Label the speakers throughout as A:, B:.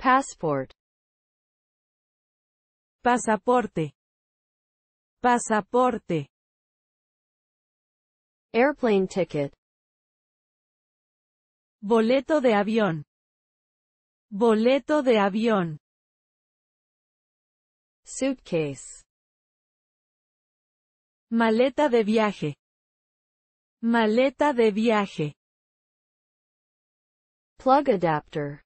A: passport pasaporte pasaporte airplane ticket boleto de avión boleto de avión suitcase maleta de viaje maleta de viaje plug adapter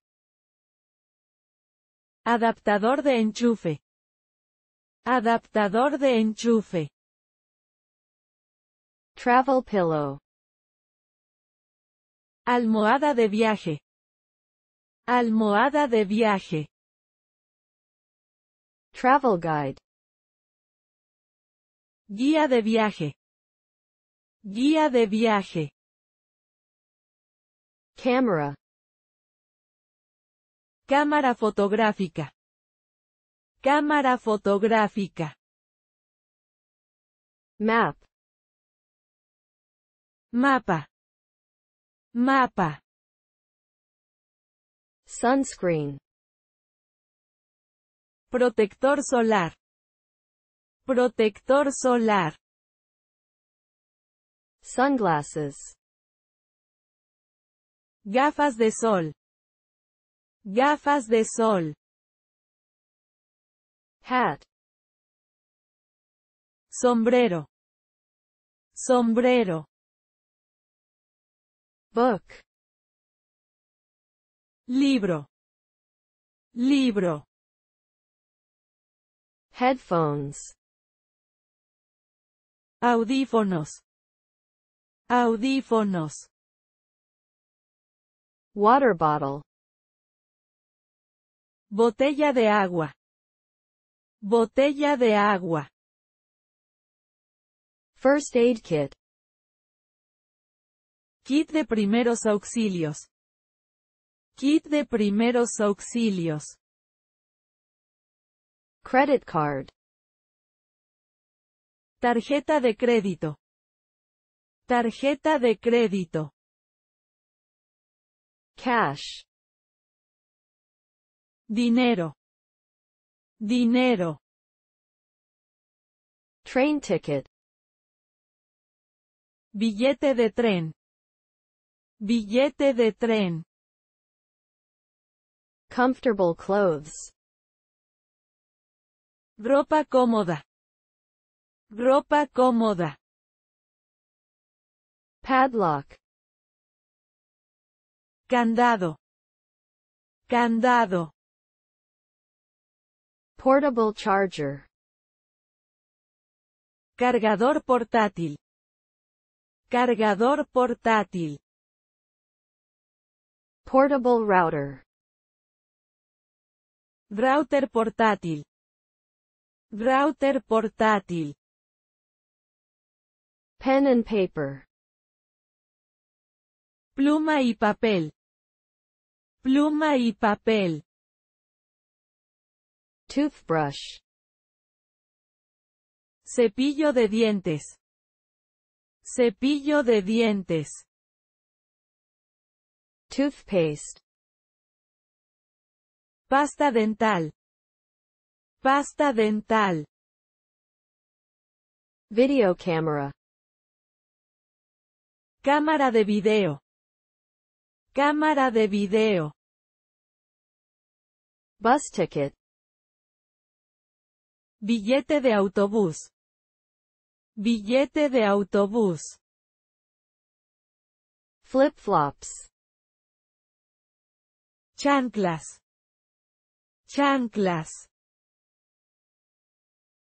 A: Adaptador de enchufe. Adaptador de enchufe. Travel pillow. Almohada de viaje. Almohada de viaje. Travel guide. Guía de viaje. Guía de viaje. Camera. Cámara fotográfica. Cámara fotográfica. Map. Mapa. Mapa. Sunscreen. Protector solar. Protector solar. Sunglasses. Gafas de sol. Gafas de sol. Hat. Sombrero. Sombrero. Book. Libro. Libro. Headphones. Audífonos. Audífonos. Water bottle. Botella de agua. Botella de agua. First aid kit. Kit de primeros auxilios. Kit de primeros auxilios. Credit card. Tarjeta de crédito. Tarjeta de crédito. Cash. Dinero. Dinero. Train ticket. Billete de tren. Billete de tren. Comfortable clothes. Ropa cómoda. Ropa cómoda. Padlock. Candado. Candado. Portable charger. Cargador portátil. Cargador portátil. Portable router. Router portátil. Router portátil. Pen and paper. Pluma y papel. Pluma y papel toothbrush. Cepillo de dientes. Cepillo de dientes. Toothpaste. Pasta dental. Pasta dental. Video camera. Cámara de video. Cámara de video. Bus ticket. Billete de autobús. Billete de autobús. Flip-flops. Chanclas. Chanclas.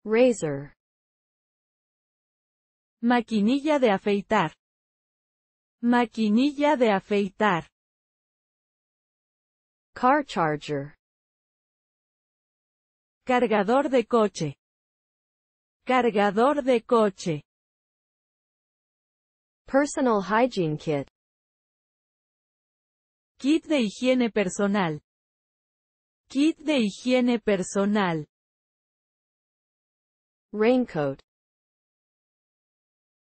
A: Razor. Maquinilla de afeitar. Maquinilla de afeitar. Car charger. Cargador de coche. Cargador de coche. Personal hygiene kit. Kit de higiene personal. Kit de higiene personal. Raincoat.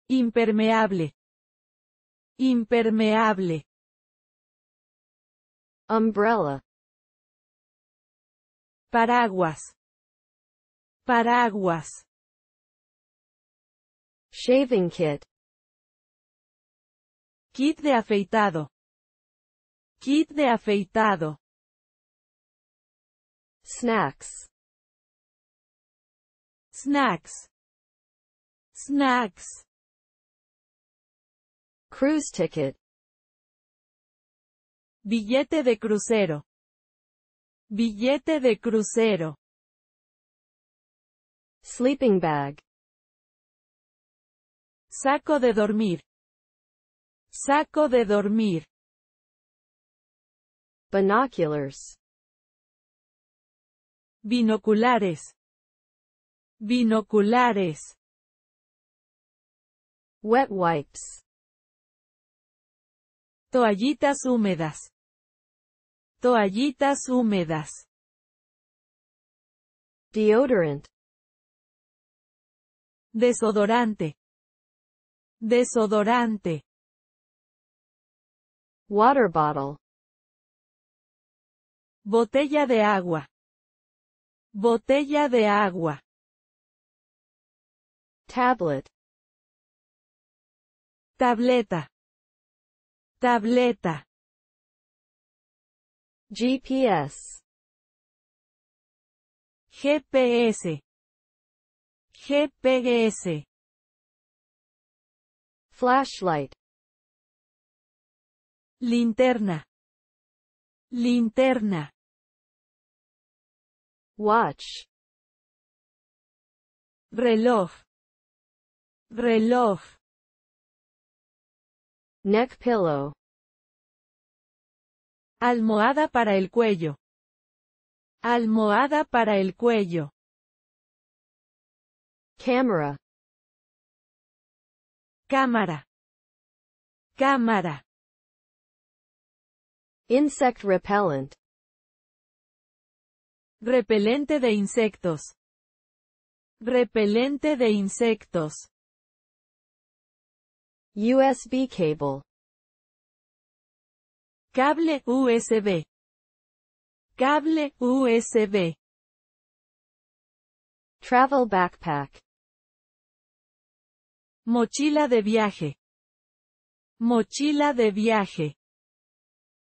A: Impermeable. Impermeable. Umbrella. Paraguas. Paraguas. Shaving kit. Kit de afeitado. Kit de afeitado. Snacks. Snacks. Snacks. Cruise ticket. Billete de crucero. Billete de crucero sleeping bag, saco de dormir, saco de dormir, binoculars, binoculares, binoculares, wet wipes, toallitas húmedas, toallitas húmedas, deodorant, Desodorante. Desodorante. Water bottle. Botella de agua. Botella de agua. Tablet. Tableta. Tableta. GPS. GPS. GPS Flashlight Linterna Linterna Watch Reloj Reloj Neck pillow Almohada para el cuello Almohada para el cuello Camera. Cámara. Cámara. Insect repellent. Repelente de insectos. Repelente de insectos. USB cable. Cable USB. Cable USB. Travel backpack. Mochila de viaje. Mochila de viaje.